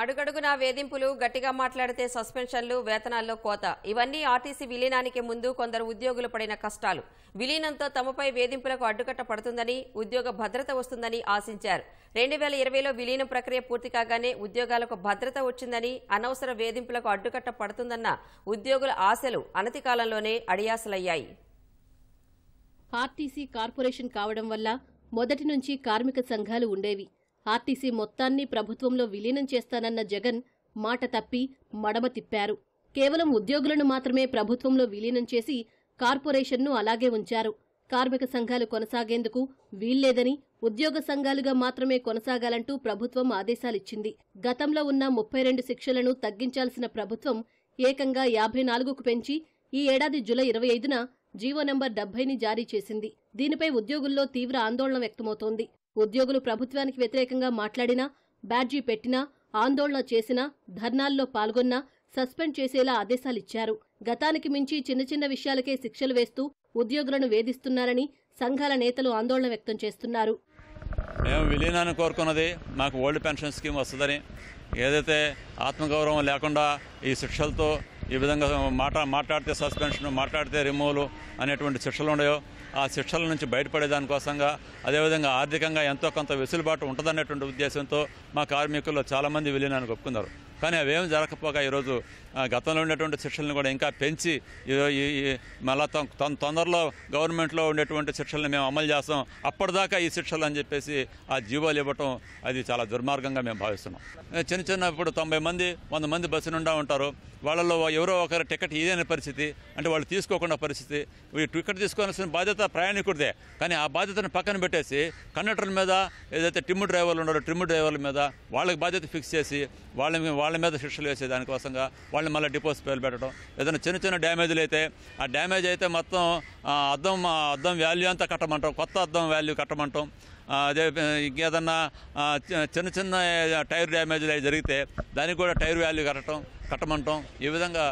అడుగడుగున వేధింపులు గట్టిగా మాట్లాడితే సస్పెన్షన్లు వేతనాల్లో కోత ఇవన్నీ ఆర్టీసీ విలీనానికి ముందు కొందరు ఉద్యోగులు పడిన కష్టాలు విలీనంతో తమపై వేధింపులకు అడ్డుకట్ట పడుతుందని ఉద్యోగ భద్రత వస్తుందని ఆశించారు రెండు వేల ఇరవైలో విలీనం ప్రక్రియ పూర్తి కాగానే ఉద్యోగాలకు భద్రత వచ్చిందని అనవసర వేధింపులకు అడ్డుకట్ట పడుతుందన్న ఉద్యోగుల ఆశలు అనతి కాలంలోనే అడియాసలయ్యాయి ఆర్టీసీ కార్పొరేషన్ కావడం వల్ల మొదటి నుంచి కార్మిక సంఘాలు ఉండేవి ఆర్టీసీ మొత్తాన్ని ప్రభుత్వంలో విలీనం చేస్తానన్న జగన్ మాట తప్పి మడమ తిప్పారు కేవలం ఉద్యోగులను మాత్రమే ప్రభుత్వంలో విలీనం చేసి కార్పొరేషన్ను అలాగే ఉంచారు కార్మిక సంఘాలు కొనసాగేందుకు వీల్లేదని ఉద్యోగ సంఘాలుగా మాత్రమే కొనసాగాలంటూ ప్రభుత్వం ఆదేశాలిచ్చింది గతంలో ఉన్న ముప్పై రెండు శిక్షలను తగ్గించాల్సిన ప్రభుత్వం ఏకంగా యాభై నాలుగుకు పెంచి ఈ ఏడాది జులై ఇరవై ఐదున జీవో నంబర్ డెబ్బైని జారీ చేసింది దీనిపై ఉద్యోగుల్లో తీవ్ర ఆందోళన వ్యక్తమవుతోంది ఉద్యోగులు ప్రభుత్వానికి వ్యతిరేకంగా మాట్లాడినా బ్యాడ్జీ పెట్టినా ఆందోళన చేసినా ధర్నాల్లో పాల్గొన్నా సస్పెండ్ చేసేలా ఆదేశాలిచ్చారు గతానికి మించి చిన్న చిన్న విషయాలకే శిక్షలు వేస్తూ ఉద్యోగులను వేధిస్తున్నారని సంఘాల నేతలు ఆందోళన వ్యక్తం చేస్తున్నారు మేము విలీనాన్ని కోరుకున్నది మాకు ఓల్డ్ పెన్షన్ స్కీమ్ వస్తుందని ఏదైతే ఆత్మగౌరవం లేకుండా ఈ శిక్షలతో ఈ విధంగా మాట మాట్లాడితే సస్పెన్షన్ మాట్లాడితే రిమూవల్ అనేటువంటి శిక్షలు ఉన్నాయో ఆ శిక్షల నుంచి బయటపడేదానికోసంగా అదేవిధంగా ఆర్థికంగా ఎంతో కొంత వెసులుబాటు ఉంటుందనేటువంటి ఉద్దేశంతో మా కార్మికుల్లో చాలామంది విలీనానికి ఒప్పుకున్నారు కానీ అవేం జరగకపోగా ఈరోజు గతంలో ఉండేటువంటి శిక్షలను కూడా ఇంకా పెంచి మళ్ళా తొందరలో గవర్నమెంట్లో ఉండేటువంటి శిక్షలను మేము అమలు చేస్తాం అప్పటిదాకా ఈ శిక్షలు అని చెప్పేసి ఆ జీవోలు ఇవ్వటం అది చాలా దుర్మార్గంగా మేము భావిస్తున్నాం చిన్న చిన్న ఇప్పుడు తొంభై మంది వంద మంది బస్సు నుండా ఉంటారు వాళ్ళలో ఎవరో ఒకరు టికెట్ ఇదైన పరిస్థితి అంటే వాళ్ళు తీసుకోకుండా పరిస్థితి ఈ టికెట్ తీసుకోవాల్సిన బాధ్యత ప్రయాణికుడిదే కానీ ఆ బాధ్యతను పక్కన పెట్టేసి కండక్టర్ల మీద ఏదైతే టిమ్ డ్రైవర్లు ఉన్నారో ట్రిమ్ డ్రైవర్ల మీద వాళ్ళకి బాధ్యత ఫిక్స్ చేసి వాళ్ళ వాళ్ళ వాళ్ళ మీద శిక్షలు వేసే దానికోసంగా వాళ్ళని మళ్ళీ డిపోజిట్ పేరు పెట్టడం ఏదైనా చిన్న చిన్న డ్యామేజ్లు అయితే ఆ డ్యామేజ్ అయితే మొత్తం అద్దం అద్దం వాల్యూ అంతా కట్టమంటాం కొత్త అద్దం వాల్యూ కట్టమంటాం అదే ఇంకేదన్నా చిన్న చిన్న టైర్ డ్యామేజ్లు అవి జరిగితే దానికి కూడా టైర్ వాల్యూ కట్టడం కట్టమంటాం ఈ విధంగా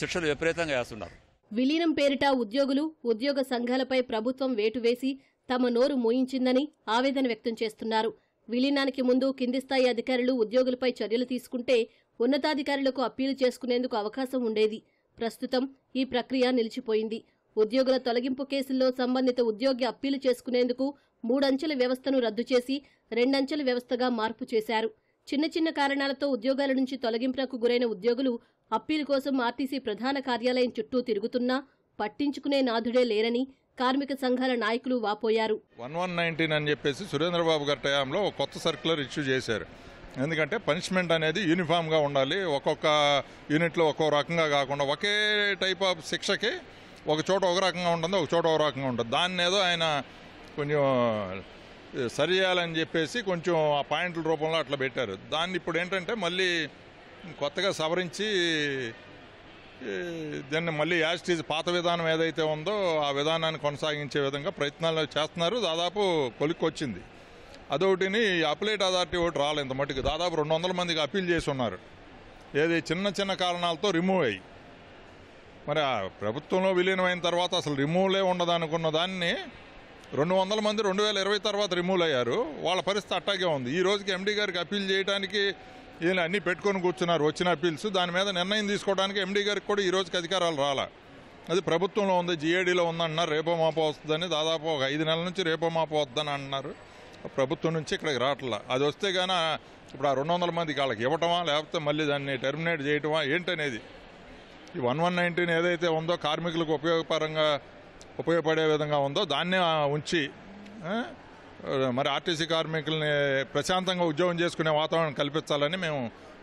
శిక్షలు విపరీతంగా వేస్తున్నారు విలీనం పేరిట ఉద్యోగులు ఉద్యోగ సంఘాలపై ప్రభుత్వం వేటు వేసి తమ నోరు మోయించిందని ఆవేదన వ్యక్తం చేస్తున్నారు విలీనానికి ముందు కింది స్థాయి అధికారులు ఉద్యోగులపై చర్యలు తీసుకుంటే ఉన్నతాధికారులకు అప్పీలు చేసుకునేందుకు అవకాశం ఉండేది ప్రస్తుతం ఈ ప్రక్రియ నిలిచిపోయింది ఉద్యోగుల తొలగింపు కేసుల్లో సంబంధిత ఉద్యోగి అప్పీలు చేసుకునేందుకు మూడంచెల వ్యవస్థను రద్దు చేసి రెండంచెల వ్యవస్థగా మార్పు చేశారు చిన్న చిన్న కారణాలతో ఉద్యోగాల నుంచి తొలగింపునకు గురైన ఉద్యోగులు అప్పీల్ కోసం ఆర్టీసీ ప్రధాన కార్యాలయం చుట్టూ తిరుగుతున్నా పట్టించుకునే నాథుడే లేరని కార్మిక సంఘాల నాయకులు వాపోయారు వన్ వన్ నైన్టీన్ అని చెప్పేసి సురేంద్రబాబు గారి టయాంలో కొత్త సర్క్యులర్ ఇష్యూ చేశారు ఎందుకంటే పనిష్మెంట్ అనేది యూనిఫామ్గా ఉండాలి ఒక్కొక్క యూనిట్లో ఒక్కో రకంగా కాకుండా ఒకే టైప్ ఆఫ్ శిక్షకి ఒక చోట ఒక రకంగా ఉంటుంది ఒక చోట ఒక రకంగా ఉంటుంది దాన్ని ఏదో ఆయన కొంచెం సరి చేయాలని చెప్పేసి కొంచెం ఆ పాయింట్ల రూపంలో అట్లా పెట్టారు దాన్ని ఇప్పుడు ఏంటంటే మళ్ళీ కొత్తగా సవరించి దాన్ని మళ్ళీ యాస్టీజ్ పాత విధానం ఏదైతే ఉందో ఆ విధానాన్ని కొనసాగించే విధంగా ప్రయత్నాలు చేస్తున్నారు దాదాపు కొలిక్కొచ్చింది అదొకటిని అప్లైట్ అథారిటీ ఒకటి రాలేదు ఇంత మటుకు దాదాపు రెండు వందల మందికి అప్పీల్ చేసి ఉన్నారు ఏది చిన్న చిన్న కారణాలతో రిమూవ్ అయ్యి మరి ఆ ప్రభుత్వంలో విలీనమైన తర్వాత అసలు రిమూవ్లే ఉండదనుకున్న దాన్ని రెండు వందల మంది రెండు వేల ఇరవై తర్వాత రిమూవ్ అయ్యారు వాళ్ళ పరిస్థితి అట్టాగే ఉంది ఈ రోజుకి ఎండీ గారికి అప్పీల్ చేయడానికి ఈయన అన్నీ పెట్టుకొని కూర్చున్నారు వచ్చిన అప్పీల్స్ దాని మీద నిర్ణయం తీసుకోవడానికి ఎండీ గారికి కూడా ఈ రోజుకి అధికారాలు రాలా అది ప్రభుత్వంలో ఉంది జీఏడీలో ఉందన్నారు రేపో మాపో వస్తుందని దాదాపు ఒక ఐదు నెలల నుంచి రేపో మాపో వద్దని అంటున్నారు ప్రభుత్వం నుంచి ఇక్కడికి రావట్లా అది వస్తే గాన ఇప్పుడు ఆ రెండు వందల మందికి వాళ్ళకి ఇవ్వటమా లేకపోతే మళ్ళీ దాన్ని టెర్మినేట్ చేయటమా ఏంటనేది ఈ వన్ వన్ నైన్టీన్ ఏదైతే ఉందో కార్మికులకు ఉపయోగపరంగా ఉపయోగపడే విధంగా ఉందో దాన్నే ఉంచి మరి ఆర్టీసీ కార్మికుల్ని ప్రశాంతంగా ఉద్యోగం చేసుకునే వాతావరణం కల్పించాలని మేము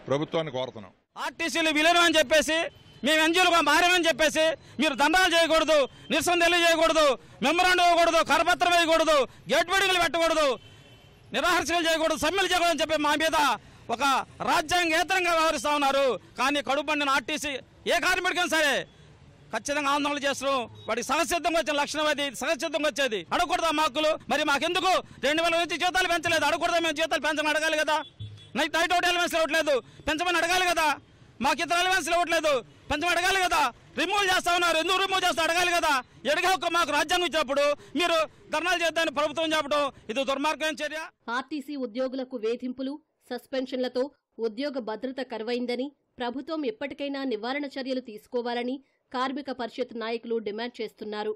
ప్రభుత్వాన్ని కోరుతున్నాం ఆర్టీసీలు విలీనం అని చెప్పేసి మేము ఎన్జిఓలుగా మారామని చెప్పేసి మీరు దండాలు చేయకూడదు నిరసన తెలియజేయకూడదు మెమరాండం ఇవ్వకూడదు కరపత్రం వేయకూడదు గేట్ బిల్డింగ్లు పెట్టకూడదు నిరాహర్షలు చేయకూడదు సమ్మెలు చేయకూడదు అని చెప్పి మా మీద ఒక రాజ్యాంగేతరంగా వ్యవహరిస్తూ ఉన్నారు కానీ కడుపండిన ఆర్టీసీ ఏ కార్మికుడికైనా సరే ఖచ్చితంగా ఆందోళన చేస్తున్నాం వాడికి సహసిద్ధంగా వచ్చిన లక్షణం అది సహసిద్ధంగా వచ్చేది అడగకూడదా మాకులు మరి మాకెందుకు రెండు వేల నుంచి జీతాలు పెంచలేదు అడగకూడదా మేము జీతాలు పెంచమని అడగాలి కదా నైట్ నైట్ ఒకటి ఎలిమెంట్స్ ఇవ్వట్లేదు పెంచమని అడగాలి కదా మాకు ఇతర ఎలిమెంట్స్ ఇవ్వట్లేదు పంచం అడగాలి కదా రిమూవ్ చేస్తా ఉన్నారు ఎందుకు రిమూవ్ చేస్తా అడగాలి కదా ఒక మాకు రాజ్యాంగం ఇచ్చినప్పుడు మీరు ధర్నాలు చేద్దామని ప్రభుత్వం చెప్పడం ఇది దుర్మార్గం చర్య ఆర్టీసీ ఉద్యోగులకు వేధింపులు సస్పెన్షన్లతో ఉద్యోగ భద్రత కరువైందని ప్రభుత్వం ఎప్పటికైనా నివారణ చర్యలు తీసుకోవాలని కార్మిక పరిషత్ నాయకులు డిమాండ్ చేస్తున్నారు